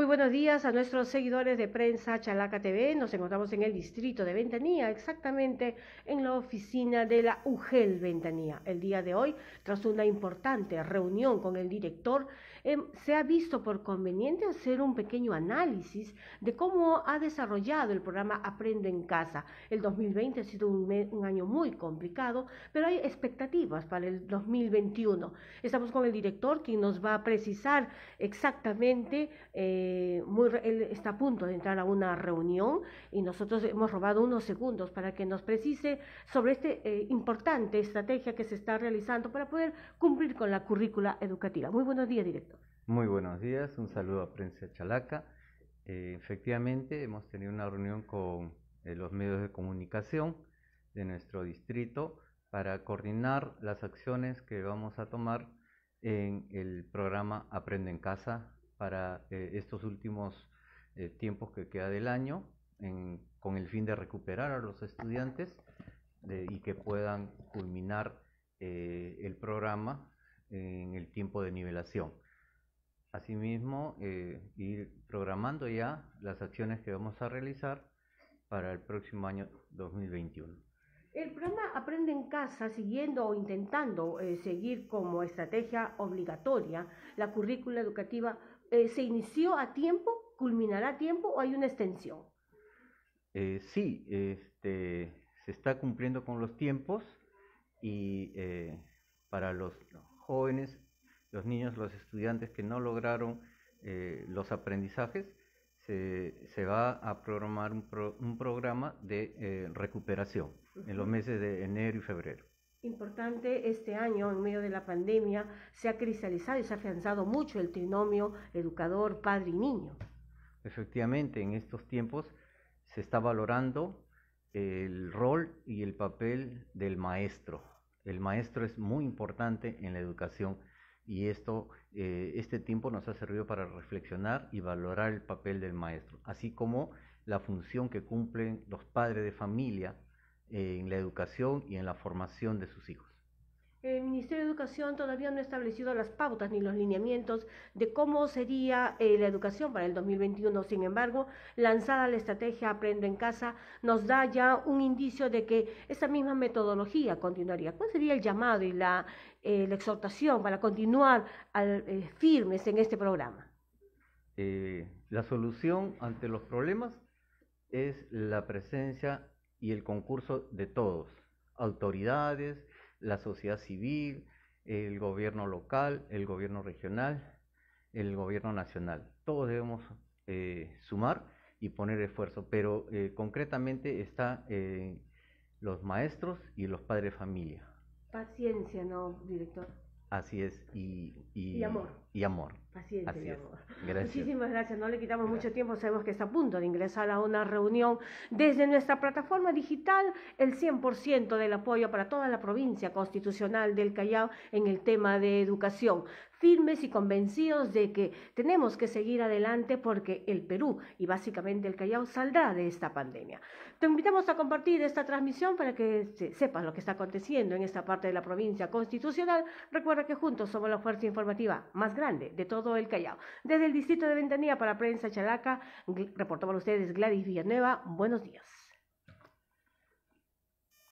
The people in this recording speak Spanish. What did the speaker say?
Muy buenos días a nuestros seguidores de prensa Chalaca TV. Nos encontramos en el distrito de Ventanía, exactamente en la oficina de la UGEL Ventanía. El día de hoy, tras una importante reunión con el director, em, se ha visto por conveniente hacer un pequeño análisis de cómo ha desarrollado el programa Aprende en Casa. El 2020 ha sido un, año muy complicado, pero hay expectativas para el 2021. Estamos con el director, quien nos va a precisar exactamente. Eh, eh, muy, él está a punto de entrar a una reunión y nosotros hemos robado unos segundos para que nos precise sobre esta eh, importante estrategia que se está realizando para poder cumplir con la currícula educativa. Muy buenos días, director. Muy buenos días, un saludo a Prensa Chalaca. Eh, efectivamente, hemos tenido una reunión con los medios de comunicación de nuestro distrito para coordinar las acciones que vamos a tomar en el programa Aprende en Casa para eh, estos últimos eh, tiempos que queda del año, con el fin de recuperar a los estudiantes y que puedan culminar eh, el programa en el tiempo de nivelación. Asimismo, ir programando ya las acciones que vamos a realizar para el próximo año 2021. El programa Aprende en Casa, siguiendo o intentando seguir como estrategia obligatoria la currícula educativa eh, se inició a tiempo, culminará a tiempo o hay una extensión? Eh, sí, este, se está cumpliendo con los tiempos y eh, para los jóvenes, los niños, los estudiantes que no lograron los aprendizajes, se, va a programar un, programa de recuperación en los meses de enero y febrero. Importante este año, en medio de la pandemia, se ha cristalizado y se ha afianzado mucho el trinomio educador, padre y niño. Efectivamente, en estos tiempos se está valorando el rol y el papel del maestro. El maestro es muy importante en la educación y esto, eh, este tiempo nos ha servido para reflexionar y valorar el papel del maestro, así como la función que cumplen los padres de familia en la educación y en la formación de sus hijos. El Ministerio de Educación todavía no ha establecido las pautas ni los lineamientos de cómo sería eh, la educación para el 2021. Sin embargo, lanzada la estrategia Aprendo en Casa nos da ya un indicio de que esa misma metodología continuaría. ¿Cuál sería el llamado y la, eh, la exhortación para continuar al, eh, firmes en este programa? Eh, la solución ante los problemas es la presencia y el concurso de todos, autoridades, la sociedad civil, el gobierno local, el gobierno regional, el gobierno nacional. Todos debemos eh, sumar y poner esfuerzo, pero eh, concretamente está eh, los maestros y los padres de familia. Paciencia, ¿no, director? Así es. y, y amor y amor. Así Gracias. Muchísimas gracias. No le quitamos mucho tiempo. Sabemos que está a punto de ingresar a una reunión desde nuestra plataforma digital. El 100% del apoyo para toda la provincia constitucional del Callao en el tema de educación firmes y convencidos de que tenemos que seguir adelante porque el Perú y básicamente el Callao saldrá de esta pandemia. Te invitamos a compartir esta transmisión para que sepas lo que está aconteciendo en esta parte de la provincia constitucional. Recuerda que juntos somos la fuerza informativa más grande grande de todo el Callao. Desde el distrito de Ventanilla para Prensa Chalaca, para ustedes Gladys Villanueva. Buenos días.